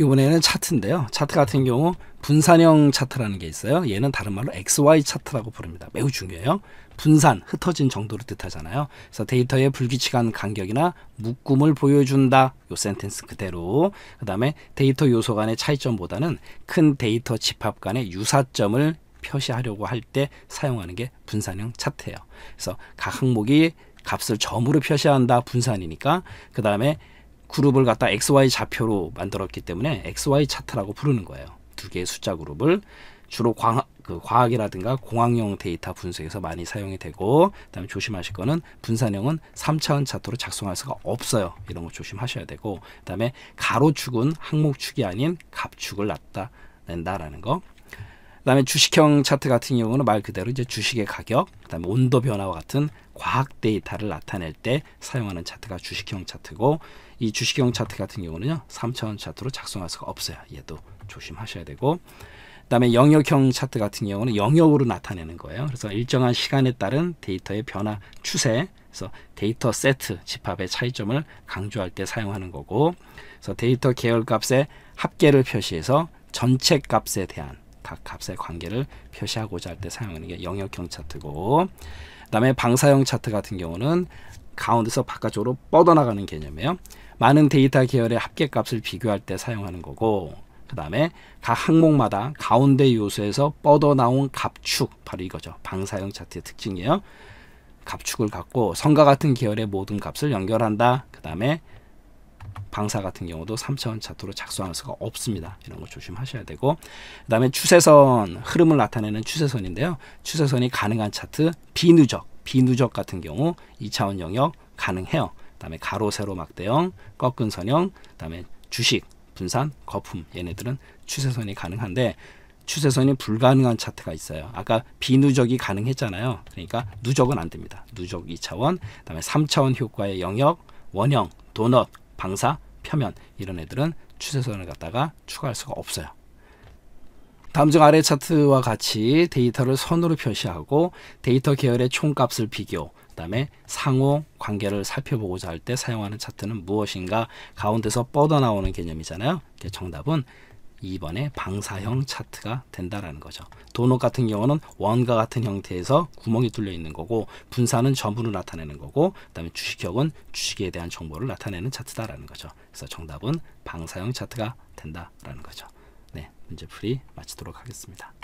이번에는 차트인데요. 차트 같은 경우 분산형 차트라는 게 있어요. 얘는 다른 말로 XY 차트라고 부릅니다. 매우 중요해요. 분산, 흩어진 정도를 뜻하잖아요. 그래서 데이터의 불규칙한 간격이나 묶음을 보여준다. 요 센텐스 그대로. 그 다음에 데이터 요소 간의 차이점보다는 큰 데이터 집합 간의 유사점을 표시하려고 할 때 사용하는 게 분산형 차트예요. 그래서 각 항목이 값을 점으로 표시한다. 분산이니까. 그 다음에 그룹을 갖다 XY 좌표로 만들었기 때문에 XY 차트라고 부르는 거예요. 두 개의 숫자 그룹을 주로 광학, 그 과학이라든가 공학용 데이터 분석에서 많이 사용이 되고 그다음에 조심하실 거는 분산형은 3차원 차트로 작성할 수가 없어요. 이런 거 조심하셔야 되고 그다음에 가로축은 항목축이 아닌 갑축을나다낸다라는 거. 그다음에 주식형 차트 같은 경우는 말 그대로 이제 주식의 가격, 그다음에 온도 변화와 같은 과학 데이터를 나타낼 때 사용하는 차트가 주식형 차트고 이 주식형 차트 같은 경우는요. 3차원 차트로 작성할 수가 없어요. 얘도 조심하셔야 되고 그다음에 영역형 차트 같은 경우는 영역으로 나타내는 거예요. 그래서 일정한 시간에 따른 데이터의 변화 추세 그래서 데이터 세트 집합의 차이점을 강조할 때 사용하는 거고 그래서 데이터 계열 값의 합계를 표시해서 전체 값에 대한 각 값의 관계를 표시하고자 할 때 사용하는 게 영역형 차트고 그 다음에 방사형 차트 같은 경우는 가운데서 바깥쪽으로 뻗어나가는 개념이에요. 많은 데이터 계열의 합계값을 비교할 때 사용하는 거고 그 다음에 각 항목마다 가운데 요소에서 뻗어나온 값축 바로 이거죠. 방사형 차트의 특징이에요. 값축을 갖고 성과 같은 계열의 모든 값을 연결한다. 그 다음에 방사 같은 경우도 3차원 차트로 작성할 수가 없습니다. 이런 거 조심하셔야 되고 그다음에 추세선 흐름을 나타내는 추세선인데요. 추세선이 가능한 차트 비누적 비누적 같은 경우 2차원 영역 가능해요. 그다음에 가로 세로 막대형 꺾은 선형 그다음에 주식 분산 거품 얘네들은 추세선이 가능한데 추세선이 불가능한 차트가 있어요. 아까 비누적이 가능했잖아요. 그러니까 누적은 안 됩니다. 누적 2차원, 그다음에 3차원 효과의 영역, 원형, 도넛, 방사, 표면 이런 애들은 추세선을 갖다가 추가할 수가 없어요. 다음 중 아래 차트와 같이 데이터를 선으로 표시하고 데이터 계열의 총값을 비교, 그 다음에 상호 관계를 살펴보고자 할 때 사용하는 차트는 무엇인가 가운데서 뻗어나오는 개념이잖아요. 정답은 2번의 방사형 차트가 된다라는 거죠. 도넛 같은 경우는 원과 같은 형태에서 구멍이 뚫려 있는 거고 분산은 전부를 나타내는 거고 그다음에 주식형은 주식에 대한 정보를 나타내는 차트다라는 거죠. 그래서 정답은 방사형 차트가 된다라는 거죠. 네, 문제풀이 마치도록 하겠습니다.